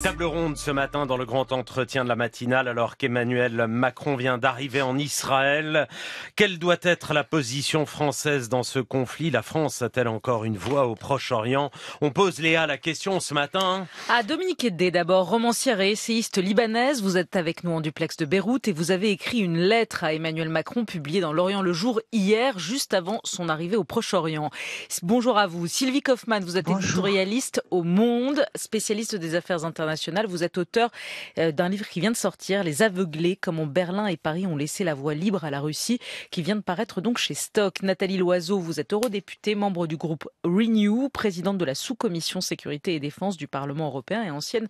Table ronde ce matin dans le grand entretien de la matinale alors qu'Emmanuel Macron vient d'arriver en Israël. Quelle doit être la position française dans ce conflit La France a-t-elle encore une voix au Proche-Orient On pose Léa la question ce matin. À Dominique Eddé d'abord, romancière et essayiste libanaise, vous êtes avec nous en duplex de Beyrouth et vous avez écrit une lettre à Emmanuel Macron publiée dans l'Orient le jour hier, juste avant son arrivée au Proche-Orient. Bonjour à vous. Sylvie Kaufmann, vous êtes journaliste éditorialiste au Monde, spécialiste des affaires internationales vous êtes auteur euh, d'un livre qui vient de sortir, Les Aveuglés, comment Berlin et Paris ont laissé la voie libre à la Russie, qui vient de paraître donc chez Stock. Nathalie Loiseau, vous êtes eurodéputée, membre du groupe Renew, présidente de la sous-commission sécurité et défense du Parlement européen et ancienne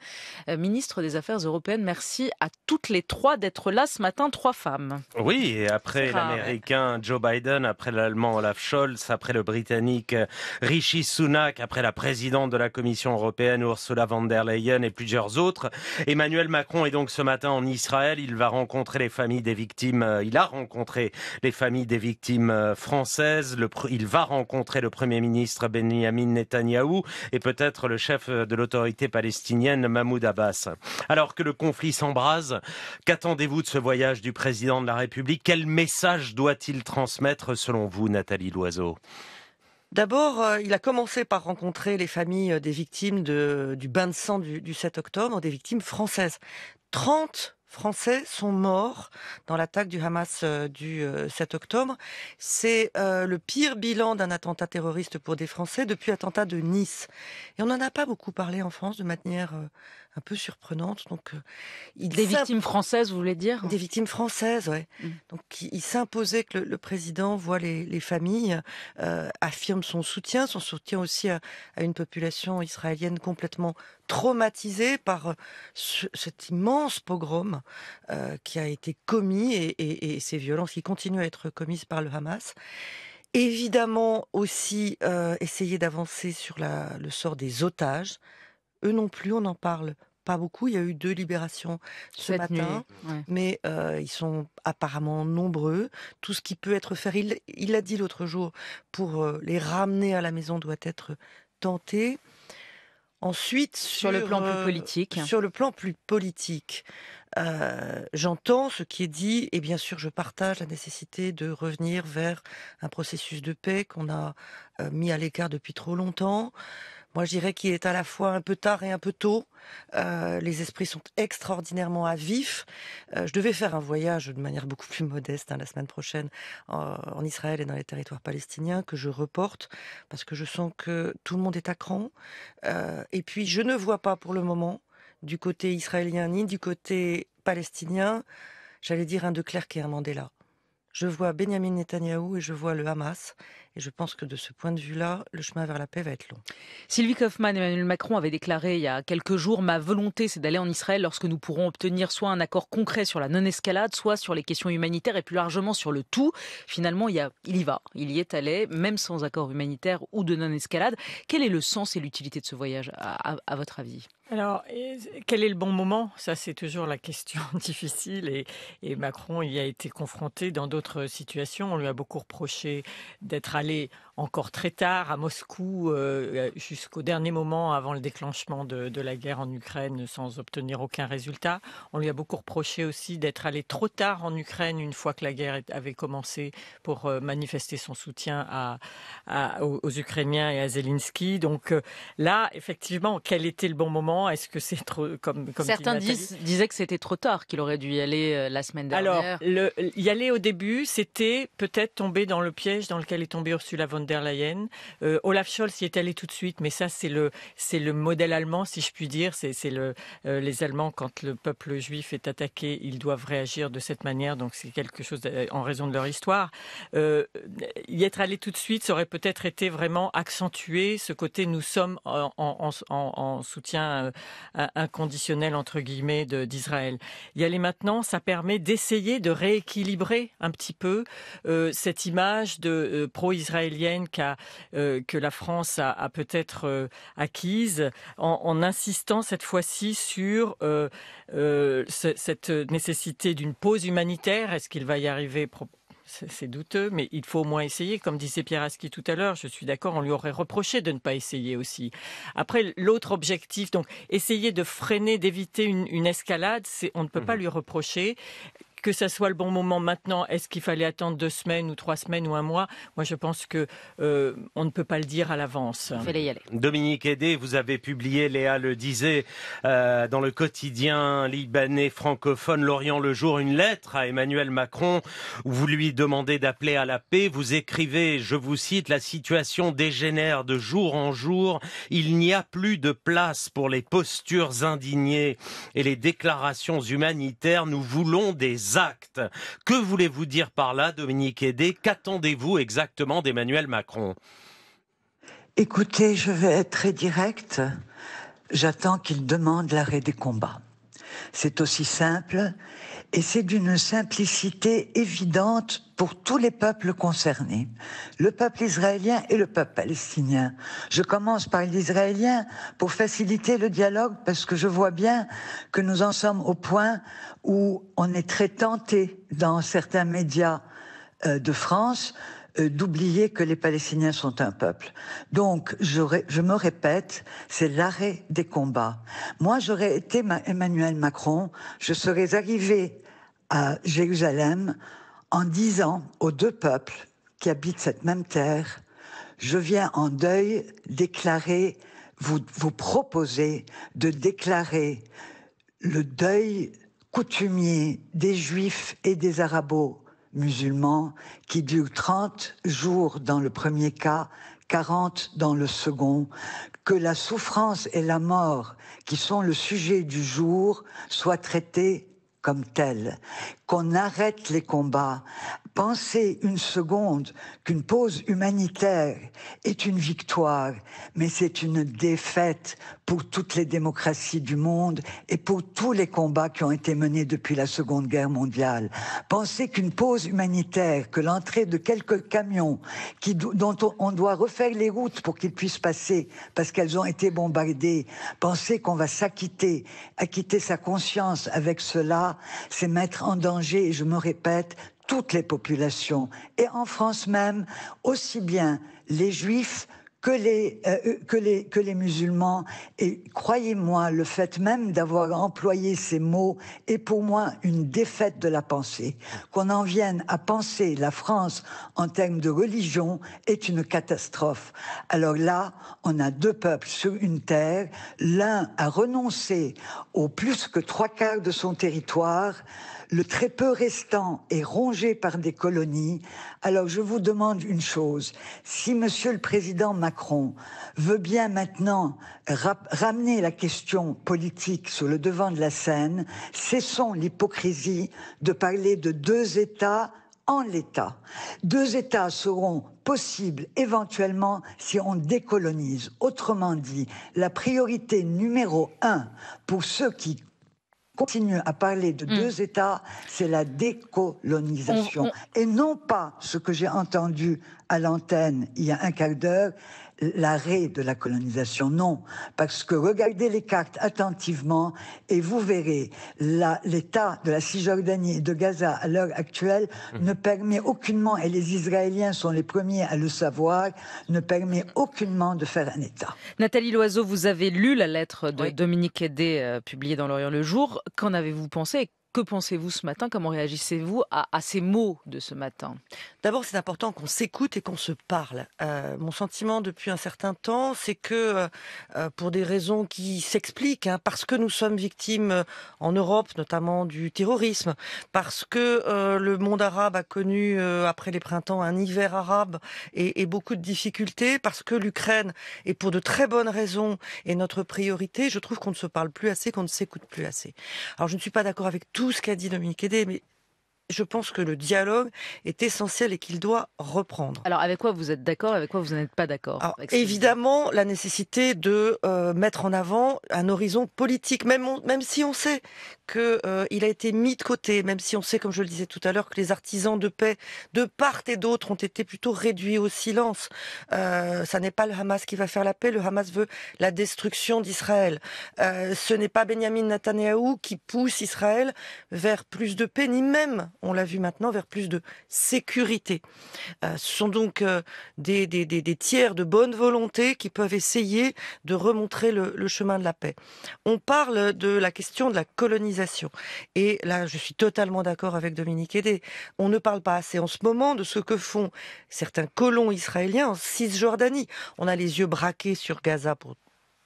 euh, ministre des Affaires européennes. Merci à toutes les trois d'être là ce matin, trois femmes. Oui, et après l'Américain Joe Biden, après l'Allemand Olaf Scholz, après le Britannique Rishi Sunak, après la présidente de la Commission européenne Ursula von der Leyen et plus Emmanuel Macron est donc ce matin en Israël. Il va rencontrer les familles des victimes. Euh, il a rencontré les familles des victimes euh, françaises. il va rencontrer le Premier ministre Benjamin Netanyahou et peut-être le chef euh, de l'autorité palestinienne Mahmoud Abbas. Alors que le conflit s'embrase, qu'attendez-vous de ce voyage du président de la République Quel message doit-il transmettre selon vous, Nathalie Loiseau D'abord, euh, il a commencé par rencontrer les familles euh, des victimes du bain de sang du, 7 octobre, des victimes françaises. 30 Français sont morts dans l'attaque du Hamas euh, du 7 octobre. C'est le pire bilan d'un attentat terroriste pour des Français depuis l'attentat de Nice. Et on n'en a pas beaucoup parlé en France de manière un peu surprenante. Donc, euh, il des victimes françaises, vous voulez dire Des victimes françaises, ouais. Mm. Donc, il, s'imposait que le, président voit les, familles, euh, affirme son soutien, son soutien aussi à, une population israélienne complètement traumatisée par euh, cet immense pogrom qui a été commis et, ces violences qui continuent à être commises par le Hamas. Évidemment aussi essayer d'avancer sur la, le sort des otages. Eux non plus, on en parle pas beaucoup. Il y a eu deux libérations ce matin, mais euh, ils sont apparemment nombreux. Tout ce qui peut être fait, il, l'a a dit l'autre jour, pour euh, les ramener à la maison doit être tenté. Ensuite, sur, le plan plus euh, politique. Sur le plan plus politique, j'entends ce qui est dit, et bien sûr, je partage la nécessité de revenir vers un processus de paix qu'on a mis à l'écart depuis trop longtemps. Moi, je dirais qu'il est à la fois un peu tard et un peu tôt. Euh, les esprits sont extraordinairement avifs. Euh, je devais faire un voyage de manière beaucoup plus modeste hein, la semaine prochaine en, Israël et dans les territoires palestiniens que je reporte parce que je sens que tout le monde est à cran. Euh, et puis, je ne vois pas pour le moment du côté israélien ni du côté palestinien, j'allais dire un de Clerc et un Mandela. Je vois Benjamin Netanyahou et je vois le Hamas et je pense que de ce point de vue-là, le chemin vers la paix va être long. Sylvie Kaufmann, Emmanuel Macron avait déclaré il y a quelques jours Ma volonté, c'est d'aller en Israël lorsque nous pourrons obtenir soit un accord concret sur la non-escalade, soit sur les questions humanitaires et plus largement sur le tout. Finalement, il y, va. Il y est allé, même sans accord humanitaire ou de non-escalade. Quel est le sens et l'utilité de ce voyage, à, votre avis alors, quel est le bon moment Ça, c'est toujours la question difficile. Et, Macron y a été confronté dans d'autres situations. On lui a beaucoup reproché d'être les encore très tard à Moscou euh, jusqu'au dernier moment avant le déclenchement de, la guerre en Ukraine sans obtenir aucun résultat. On lui a beaucoup reproché aussi d'être allé trop tard en Ukraine une fois que la guerre avait commencé pour euh, manifester son soutien à, aux, Ukrainiens et à Zelensky. Donc euh, là, effectivement, quel était le bon moment Est-ce que c'est trop comme, comme certains disaient que c'était trop tard, qu'il aurait dû y aller la semaine dernière. Alors, le, y aller au début, c'était peut-être tomber dans le piège dans lequel est tombée Ursula von euh, Olaf Scholz y est allé tout de suite, mais ça, c'est le, c'est le modèle allemand, si je puis dire. C'est, c'est le, euh, les Allemands, quand le peuple juif est attaqué, ils doivent réagir de cette manière. Donc, c'est quelque chose en raison de leur histoire. Euh, y être allé tout de suite, ça aurait peut-être été vraiment accentué ce côté nous sommes en, soutien inconditionnel, entre guillemets, d'Israël. Y aller maintenant, ça permet d'essayer de rééquilibrer un petit peu cette image de pro-israélienne euh, que la France a, peut-être euh, acquise, en, insistant cette fois-ci sur euh, cette nécessité d'une pause humanitaire. Est-ce qu'il va y arriver c'est douteux, mais il faut au moins essayer. Comme disait Pierre Aski tout à l'heure, je suis d'accord, on lui aurait reproché de ne pas essayer aussi. Après, l'autre objectif, donc essayer de freiner, d'éviter une, escalade, on ne peut pas mmh lui reprocher que ça soit le bon moment maintenant Est-ce qu'il fallait attendre deux semaines ou trois semaines ou un mois Moi, je pense que euh, on ne peut pas le dire à l'avance. Il fallait y aller. Dominique Aidé, vous avez publié, Léa le disait, euh, dans le quotidien libanais francophone L'Orient le jour, une lettre à Emmanuel Macron où vous lui demandez d'appeler à la paix. Vous écrivez, je vous cite, la situation dégénère de jour en jour. Il n'y a plus de place pour les postures indignées et les déclarations humanitaires. Nous voulons des que voulez-vous dire par là, Dominique Aidé Qu'attendez-vous exactement d'Emmanuel Macron Écoutez, je vais être très direct. J'attends qu'il demande l'arrêt des combats. C'est aussi simple et c'est d'une simplicité évidente pour tous les peuples concernés, le peuple israélien et le peuple palestinien. Je commence par l'israélien pour faciliter le dialogue parce que je vois bien que nous en sommes au point où on est très tenté dans certains médias euh, de France euh, d'oublier que les Palestiniens sont un peuple. Donc, je, me répète, c'est l'arrêt des combats. Moi, j'aurais été Emmanuel Macron, je serais arrivé à Jérusalem en disant aux deux peuples qui habitent cette même terre, je viens en deuil déclarer, vous, vous proposer de déclarer le deuil coutumier des juifs et des Arabes musulmans qui durent 30 jours dans le premier cas, 40 dans le second, que la souffrance et la mort qui sont le sujet du jour soient traitées comme telles, qu'on arrête les combats Penser une seconde qu'une pause humanitaire est une victoire, mais c'est une défaite pour toutes les démocraties du monde et pour tous les combats qui ont été menés depuis la Seconde Guerre mondiale. Penser qu'une pause humanitaire, que l'entrée de quelques camions dont on doit refaire les routes pour qu'ils puissent passer parce qu'elles ont été bombardées, penser qu'on va s'acquitter, acquitter sa conscience avec cela, c'est mettre en danger, et je me répète, toutes les populations, et en France même, aussi bien les juifs que les, euh, euh, que les, que les musulmans. Et croyez-moi, le fait même d'avoir employé ces mots est pour moi une défaite de la pensée. Qu'on en vienne à penser la France en termes de religion est une catastrophe. Alors là, on a deux peuples sur une terre. L'un a renoncé au plus que trois quarts de son territoire. Le très peu restant est rongé par des colonies. Alors je vous demande une chose. Si Monsieur le Président Macron veut bien maintenant ramener la question politique sur le devant de la scène, cessons l'hypocrisie de parler de deux États en l'État. Deux États seront possibles éventuellement si on décolonise. Autrement dit, la priorité numéro un pour ceux qui continue à parler de mm. deux États, c'est la décolonisation. Mm, mm. Et non pas ce que j'ai entendu à l'antenne il y a un quart d'heure, l'arrêt de la colonisation, non, parce que regardez les cartes attentivement et vous verrez, l'État de la Cisjordanie et de Gaza à l'heure actuelle hum. ne permet aucunement, et les Israéliens sont les premiers à le savoir, ne permet aucunement de faire un État. Nathalie Loiseau, vous avez lu la lettre de Dominique Hédé euh, publiée dans l'Orient le Jour. Qu'en avez-vous pensé que pensez-vous ce matin Comment réagissez-vous à, ces mots de ce matin D'abord, c'est important qu'on s'écoute et qu'on se parle. Euh, mon sentiment depuis un certain temps, c'est que euh, euh, pour des raisons qui s'expliquent, hein, parce que nous sommes victimes en Europe, notamment du terrorisme, parce que le monde arabe a connu après les printemps un hiver arabe et, beaucoup de difficultés, parce que l'Ukraine est pour de très bonnes raisons et notre priorité, je trouve qu'on ne se parle plus assez, qu'on ne s'écoute plus assez. Alors, je ne suis pas d'accord avec tout ce qu'a dit Dominique Hédé, mais je pense que le dialogue est essentiel et qu'il doit reprendre. Alors avec quoi vous êtes d'accord, avec quoi vous n'êtes pas d'accord Évidemment, la nécessité de euh, mettre en avant un horizon politique, même, même si on sait qu'il euh, a été mis de côté, même si on sait, comme je le disais tout à l'heure, que les artisans de paix, de part et d'autre, ont été plutôt réduits au silence. Euh, ça n'est pas le Hamas qui va faire la paix, le Hamas veut la destruction d'Israël. Euh, ce n'est pas Benjamin Netanyahu qui pousse Israël vers plus de paix, ni même on l'a vu maintenant, vers plus de sécurité. Euh, ce sont donc euh, des, tiers de bonne volonté qui peuvent essayer de remontrer le, chemin de la paix. On parle de la question de la colonisation. Et là, je suis totalement d'accord avec Dominique Hédé. On ne parle pas assez en ce moment de ce que font certains colons israéliens en Cisjordanie. On a les yeux braqués sur Gaza pour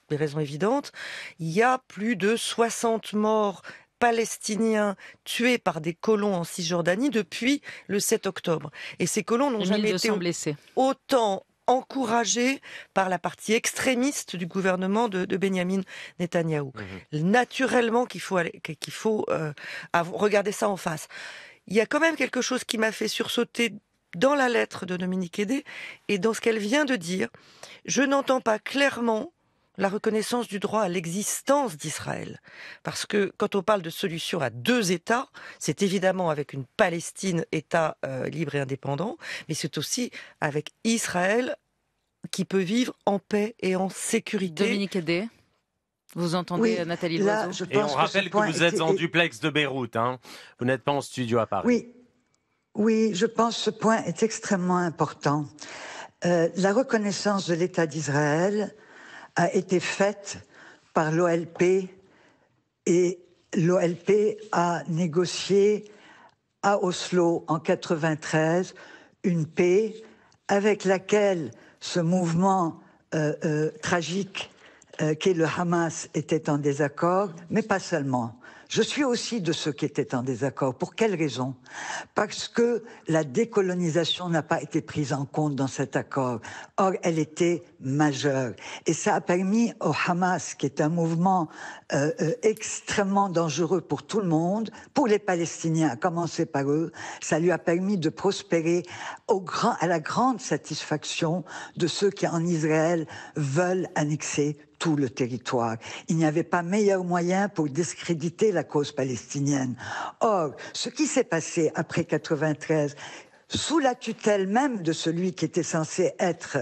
des raisons évidentes. Il y a plus de 60 morts Palestiniens tués par des colons en Cisjordanie depuis le 7 octobre. Et ces colons n'ont jamais été blessés. autant encouragés par la partie extrémiste du gouvernement de, de Benjamin Netanyahou. Mmh Naturellement qu'il faut, euh, regarder ça en face. Il y a quand même quelque chose qui m'a fait sursauter dans la lettre de Dominique Hédé et dans ce qu'elle vient de dire. Je n'entends pas clairement la reconnaissance du droit à l'existence d'Israël. Parce que quand on parle de solution à deux États, c'est évidemment avec une Palestine, État euh, libre et indépendant, mais c'est aussi avec Israël qui peut vivre en paix et en sécurité. Dominique Aidé vous entendez euh, Nathalie là, je pense Et on rappelle que, vous êtes en duplex de Beyrouth. Hein. Vous n'êtes pas en studio à Paris. Oui, oui, je pense que ce point est extrêmement important. Euh, la reconnaissance de l'État d'Israël a été faite par l'OLP et l'OLP a négocié à Oslo en 93 une paix avec laquelle ce mouvement euh, euh, tragique euh, qu'est le Hamas était en désaccord, mais pas seulement. Je suis aussi de ceux qui étaient en désaccord. Pour quelle raison Parce que la décolonisation n'a pas été prise en compte dans cet accord. Or, elle était majeure. Et ça a permis au Hamas, qui est un mouvement euh, euh, extrêmement dangereux pour tout le monde, pour les Palestiniens, à commencer par eux, ça lui a permis de prospérer à la grande satisfaction de ceux qui, en Israël, veulent annexer le territoire. Il n'y avait pas meilleur moyen pour discréditer la cause palestinienne. Or, ce qui s'est passé après 93, sous la tutelle même de celui qui était censé être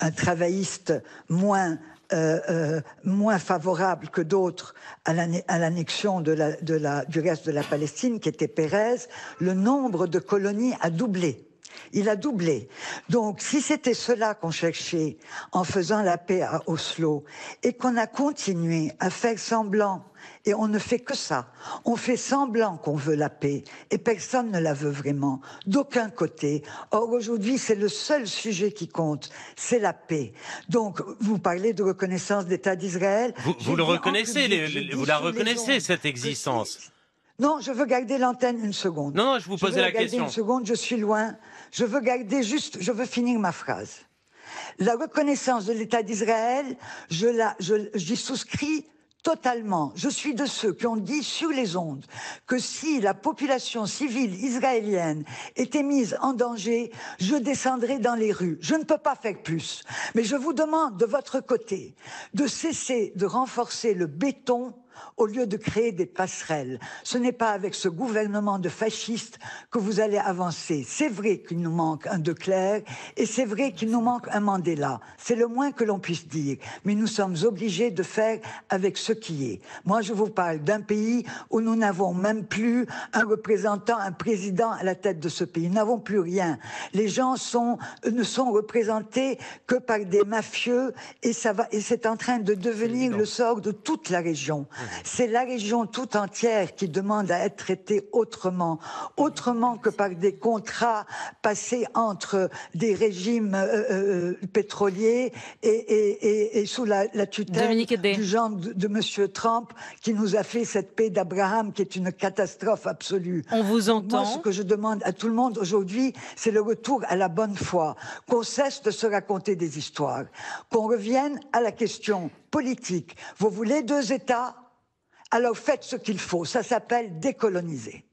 un travailliste moins euh, euh, moins favorable que d'autres à l'annexion de la, du reste de la Palestine, qui était Pérez, le nombre de colonies a doublé. Il a doublé. Donc, si c'était cela qu'on cherchait en faisant la paix à Oslo et qu'on a continué à faire semblant, et on ne fait que ça, on fait semblant qu'on veut la paix et personne ne la veut vraiment, d'aucun côté. Or, aujourd'hui, c'est le seul sujet qui compte, c'est la paix. Donc, vous parlez de reconnaissance d'État d'Israël. Vous, le reconnaissez, vous la reconnaissez, cette existence. Non, je veux garder l'antenne une seconde. Non, je vous posais la question. Une seconde, je suis loin. Je veux garder juste, je veux finir ma phrase. La reconnaissance de l'État d'Israël, je la, je, j'y souscris totalement. Je suis de ceux qui ont dit sur les ondes que si la population civile israélienne était mise en danger, je descendrais dans les rues. Je ne peux pas faire plus. Mais je vous demande de votre côté de cesser de renforcer le béton au lieu de créer des passerelles. Ce n'est pas avec ce gouvernement de fascistes que vous allez avancer. C'est vrai qu'il nous manque un De et c'est vrai qu'il nous manque un Mandela. C'est le moins que l'on puisse dire. Mais nous sommes obligés de faire avec ce qui est. Moi, je vous parle d'un pays où nous n'avons même plus un représentant, un président à la tête de ce pays. Nous n'avons plus rien. Les gens ne sont représentés que par des mafieux et ça et c'est en train de devenir le sort de toute la région. C'est la région tout entière qui demande à être traitée autrement, autrement que par des contrats passés entre des régimes euh, euh, euh, pétroliers et, sous la, tutelle du genre de, de Monsieur Trump qui nous a fait cette paix d'Abraham qui est une catastrophe absolue. On vous entend. Moi, ce que je demande à tout le monde aujourd'hui, c'est le retour à la bonne foi, qu'on cesse de se raconter des histoires, qu'on revienne à la question politique. Vous voulez deux États alors faites ce qu'il faut. Ça s'appelle décoloniser.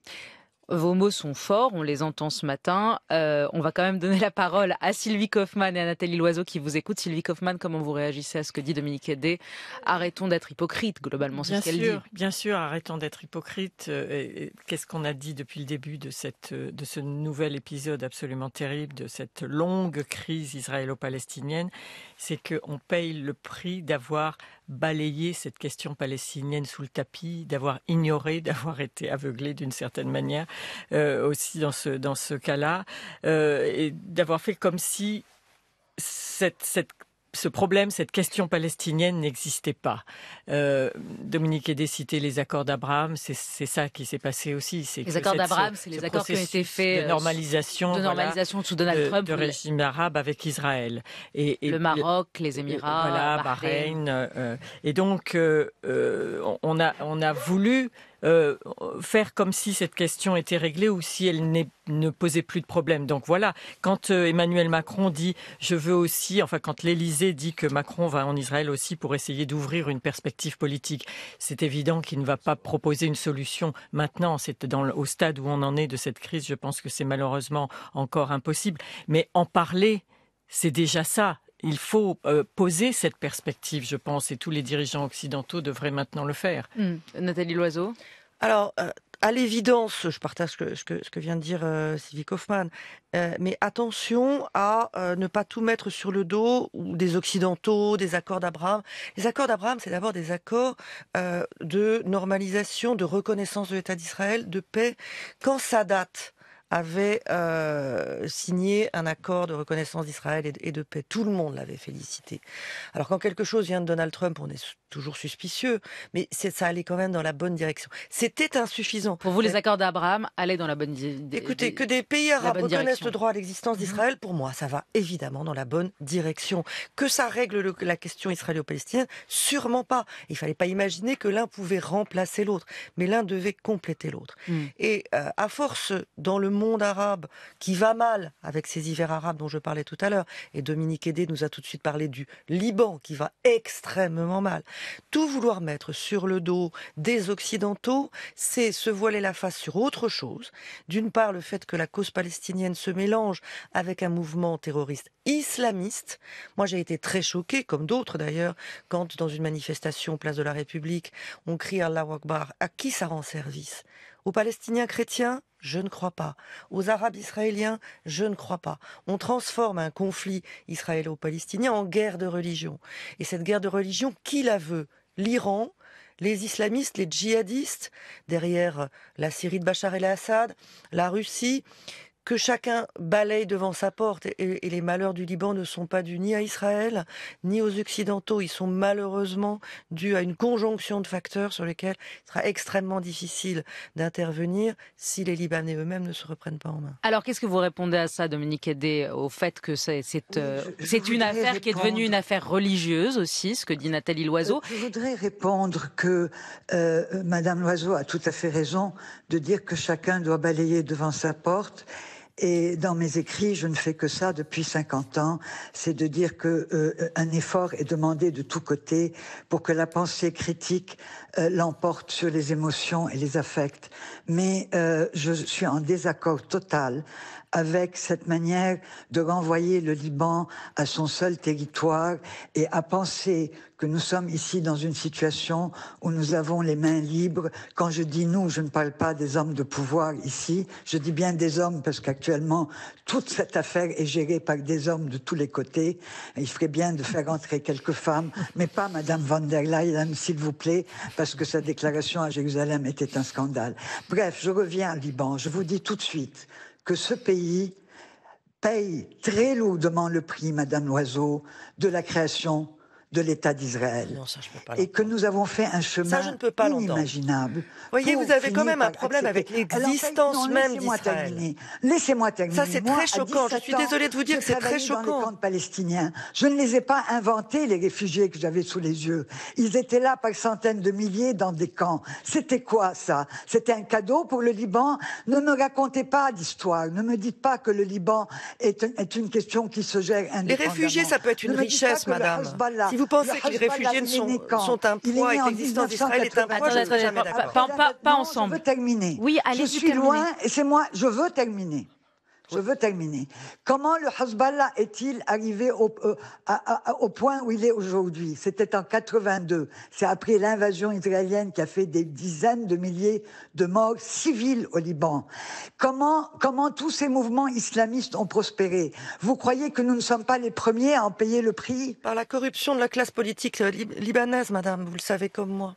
Vos mots sont forts, on les entend ce matin. Euh, on va quand même donner la parole à Sylvie Kaufmann et à Nathalie Loiseau qui vous écoutent. Sylvie Kaufmann, comment vous réagissez à ce que dit Dominique Hédé Arrêtons d'être hypocrites, globalement, c'est ce qu'elle dit. Bien sûr, arrêtons d'être hypocrites. Euh, qu'est-ce qu'on a dit depuis le début de, cette, euh, de ce nouvel épisode absolument terrible, de cette longue crise israélo-palestinienne C'est qu'on paye le prix d'avoir balayer cette question palestinienne sous le tapis, d'avoir ignoré, d'avoir été aveuglé d'une certaine manière euh, aussi dans ce, dans ce cas-là, euh, et d'avoir fait comme si cette, cette, ce problème, cette question palestinienne n'existait pas. Euh, Dominique a citait les accords d'Abraham, c'est ça qui s'est passé aussi. Les accords d'Abraham, c'est les accords qui ont été faits de euh, normalisation, de normalisation sous Donald Trump, de régime arabe avec Israël et, le Maroc, les Émirats, Bahreïn. Euh, et donc, on a voulu euh, faire comme si cette question était réglée ou si elle ne posait plus de problème. Donc voilà, quand euh, Emmanuel Macron dit je veux aussi, enfin quand l'Élysée dit que Macron va en Israël aussi pour essayer d'ouvrir une perspective politique, c'est évident qu'il ne va pas proposer une solution maintenant. C'est au stade où on en est de cette crise, je pense que c'est malheureusement encore impossible. Mais en parler, c'est déjà ça il faut euh, poser cette perspective, je pense, et tous les dirigeants occidentaux devraient maintenant le faire. Hmm. Nathalie Loiseau Alors, euh, à l'évidence, je partage ce que, vient de dire euh, Sylvie Kaufmann, mais attention à ne pas tout mettre sur le dos des Occidentaux, des accords d'Abraham. Les accords d'Abraham, c'est d'abord des accords de normalisation, de reconnaissance de l'État d'Israël, de paix. Quand ça date avait euh, signé un accord de reconnaissance d'Israël et, de paix. Tout le monde l'avait félicité. Alors quand quelque chose vient de Donald Trump, on est toujours suspicieux, mais ça allait quand même dans la bonne direction. C'était insuffisant. Pour vous, les euh, accords d'Abraham allaient dans la bonne direction. Écoutez, que des pays arabes reconnaissent le droit à l'existence mhm. d'Israël, pour moi, ça va évidemment dans la bonne direction. Que ça règle la question israélo-palestinienne, sûrement pas. Il fallait pas imaginer que l'un pouvait remplacer l'autre, mais l'un devait compléter l'autre. Mm. Et euh, à force, dans le monde arabe, qui va mal avec ces hivers arabes dont je parlais tout à l'heure, et Dominique Hédé nous a tout de suite parlé du Liban, qui va extrêmement mal, tout vouloir mettre sur le dos des Occidentaux, c'est se voiler la face sur autre chose. D'une part, le fait que la cause palestinienne se mélange avec un mouvement terroriste islamiste. Moi, j'ai été très choquée, comme d'autres d'ailleurs, quand dans une manifestation place de la République, on crie Allah Akbar. À qui ça rend service Aux Palestiniens chrétiens je ne crois pas. Aux Arabes israéliens Je ne crois pas. On transforme un conflit israélo-palestinien en guerre de religion. Et cette guerre de religion, qui la veut L'Iran, les islamistes, les djihadistes, derrière la Syrie de Bachar el-Assad, la Russie, que chacun balaye devant sa porte. Et, les malheurs du Liban ne sont pas dus ni à Israël, ni aux Occidentaux. Ils sont malheureusement dus à une conjonction de facteurs sur lesquels il sera extrêmement difficile d'intervenir si les Libanais eux-mêmes ne se reprennent pas en main. Alors qu'est-ce que vous répondez à ça, Dominique Hédé, au fait que euh, c'est une affaire qui est devenue une affaire religieuse aussi, ce que dit Nathalie Loiseau euh, Je voudrais répondre que euh, Madame Loiseau a tout à fait raison de dire que chacun doit balayer devant sa porte. Et dans mes écrits, je ne fais que ça depuis 50 ans, c'est de dire que euh, un effort est demandé de tous côtés pour que la pensée critique euh, l'emporte sur les émotions et les affects. Mais euh, je suis en désaccord total avec cette manière de renvoyer le Liban à son seul territoire et à penser que nous sommes ici dans une situation où nous avons les mains libres. Quand je dis nous, je ne parle pas des hommes de pouvoir ici, je dis bien des hommes parce qu'actuellement, toute cette affaire est gérée par des hommes de tous les côtés. il ferait bien de faire entrer quelques femmes, mais pas Madame von der Leyen, s'il vous plaît, parce que sa déclaration à Jérusalem était un scandale. Bref, je reviens au Liban. Je vous dis tout de suite que ce pays paye très lourdement le prix, Madame Loiseau, de la création de l'État d'Israël. Et que nous avons fait un chemin ne pas inimaginable. Voyez, vous avez quand même un problème avec l'existence même d'Israël. Laissez-moi terminer. Ça, c'est très choquant. Je suis désolée de vous dire que c'est très choquant. Dans les palestiniens. Je ne les ai pas inventés, les réfugiés que j'avais sous les yeux. Ils étaient là par centaines de milliers dans des camps. C'était quoi, ça C'était un cadeau pour le Liban Ne me racontez pas d'histoire. Ne me dites pas que le Liban est, une question qui se gère indépendamment. Les réfugiés, ça peut être une richesse, madame vous pensez que les réfugiés sont, sont, un poids et l'existence d'Israël est un poids, je ne suis jamais Pas, pas, pas, ensemble. Je veux terminer. Oui, allez, je suis loin et c'est moi, je veux terminer. Je veux terminer. Comment le Hezbollah est-il arrivé au, euh, point où il est aujourd'hui C'était en 82. C'est après l'invasion israélienne qui a fait des dizaines de milliers de morts civiles au Liban. Comment, comment tous ces mouvements islamistes ont prospéré Vous croyez que nous ne sommes pas les premiers à en payer le prix Par la corruption de la classe politique euh, libanaise, madame, vous le savez comme moi.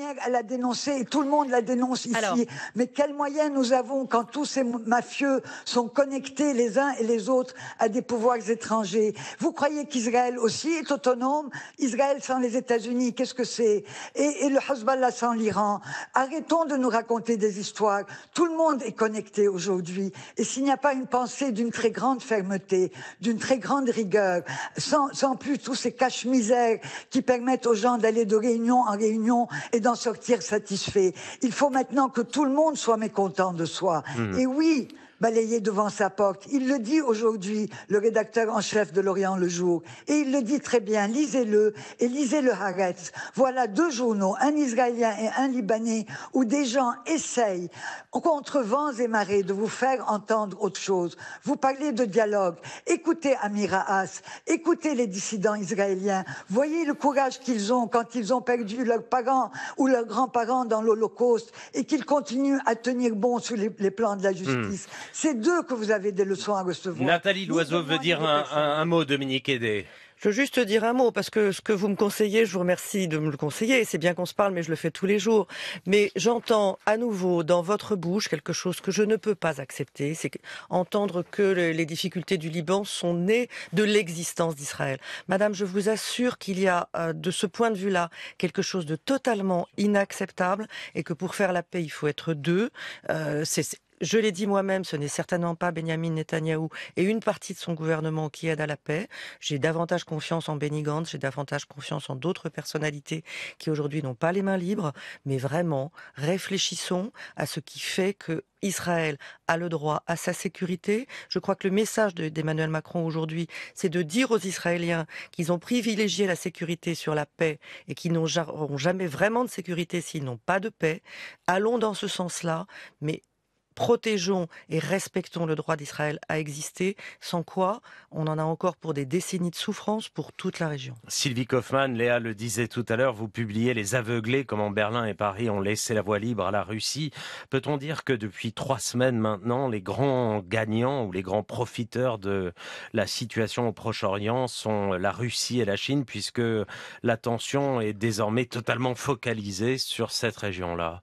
Elle à la dénoncer, et tout le monde la dénonce ici. mais quels moyens nous avons quand tous ces mafieux sont connectés les uns et les autres à des pouvoirs étrangers Vous croyez qu'Israël aussi est autonome Israël sans les États-Unis, qu'est-ce que c'est et, le Hezbollah sans l'Iran Arrêtons de nous raconter des histoires. Tout le monde est connecté aujourd'hui. Et s'il n'y a pas une pensée d'une très grande fermeté, d'une très grande rigueur, sans, plus tous ces caches-misères qui permettent aux gens d'aller de réunion en réunion et sortir satisfait. Il faut maintenant que tout le monde soit mécontent de soi. Mmh. Et oui, balayé devant sa porte. Il le dit aujourd'hui, le rédacteur en chef de l'Orient le Jour. Et il le dit très bien, lisez-le et lisez le Haaretz. Voilà deux journaux, un israélien et un libanais, où des gens essayent, contre vents et marées, de vous faire entendre autre chose. Vous parlez de dialogue. Écoutez Amira As, écoutez les dissidents israéliens. Voyez le courage qu'ils ont quand ils ont perdu leurs parents ou leurs grands-parents dans l'Holocauste et qu'ils continuent à tenir bon sur les, plans de la hmm. justice. C'est d'eux que vous avez des leçons à recevoir. Nathalie Loiseau veut dire un, mot, Dominique Aidé. Je veux juste dire un mot, parce que ce que vous me conseillez, je vous remercie de me le conseiller, c'est bien qu'on se parle, mais je le fais tous les jours. Mais j'entends à nouveau dans votre bouche quelque chose que je ne peux pas accepter, c'est entendre que les difficultés du Liban sont nées de l'existence d'Israël. Madame, je vous assure qu'il y a, euh, de ce point de vue-là, quelque chose de totalement inacceptable, et que pour faire la paix, il faut être deux. Euh, c'est je l'ai dit moi-même, ce n'est certainement pas Benjamin Netanyahou et une partie de son gouvernement qui aide à la paix. J'ai davantage confiance en Benny Gantz, j'ai davantage confiance en d'autres personnalités qui aujourd'hui n'ont pas les mains libres, mais vraiment, réfléchissons à ce qui fait que Israël a le droit à sa sécurité. Je crois que le message d'Emmanuel Macron aujourd'hui, c'est de dire aux Israéliens qu'ils ont privilégié la sécurité sur la paix et qu'ils n'auront jamais vraiment de sécurité s'ils n'ont pas de paix. Allons dans ce sens-là, mais protégeons et respectons le droit d'Israël à exister, sans quoi on en a encore pour des décennies de souffrance pour toute la région. Sylvie Kaufmann, Léa le disait tout à l'heure, vous publiez Les aveuglés, comment Berlin et Paris ont laissé la voie libre à la Russie. Peut-on dire que depuis trois semaines maintenant, les grands gagnants ou les grands profiteurs de la situation au Proche-Orient sont la Russie et la Chine, puisque la tension est désormais totalement focalisée sur cette région-là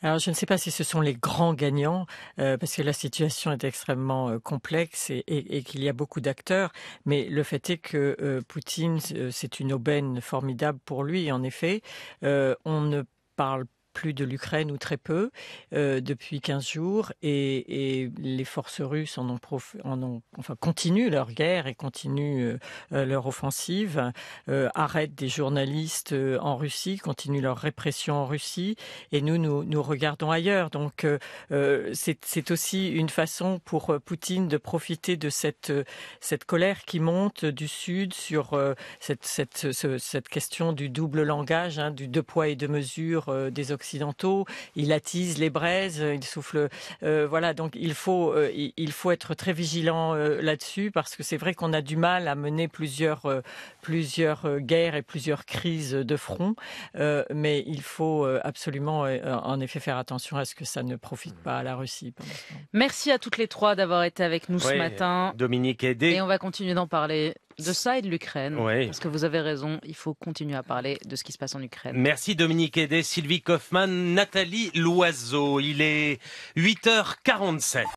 alors, je ne sais pas si ce sont les grands gagnants, euh, parce que la situation est extrêmement euh, complexe et, qu'il y a beaucoup d'acteurs, mais le fait est que euh, Poutine, c'est une aubaine formidable pour lui, en effet. on ne parle plus de l'Ukraine ou très peu euh, depuis 15 jours et, les forces russes en ont, en enfin continuent leur guerre et continuent euh, euh, leur offensive, arrêtent des journalistes en Russie, continuent leur répression en Russie et nous nous, regardons ailleurs. Donc c'est aussi une façon pour Poutine de profiter de cette cette colère qui monte du sud sur cette cette, cette question du double langage, hein, du deux poids et deux mesures des Occidentaux il attise les braises, il souffle. Euh, voilà, donc il faut, euh, il faut être très vigilant euh, là-dessus parce que c'est vrai qu'on a du mal à mener plusieurs, plusieurs guerres et plusieurs crises de front, mais il faut absolument, en effet, faire attention à ce que ça ne profite pas à la Russie. Merci à toutes les trois d'avoir été avec nous ce matin. Dominique Aidé. Et on va continuer d'en parler de ça et de l'Ukraine. Oui. Parce que vous avez raison, il faut continuer à parler de ce qui se passe en Ukraine. Merci Dominique Edé, Sylvie Kaufmann, Nathalie Loiseau. Il est 8h47.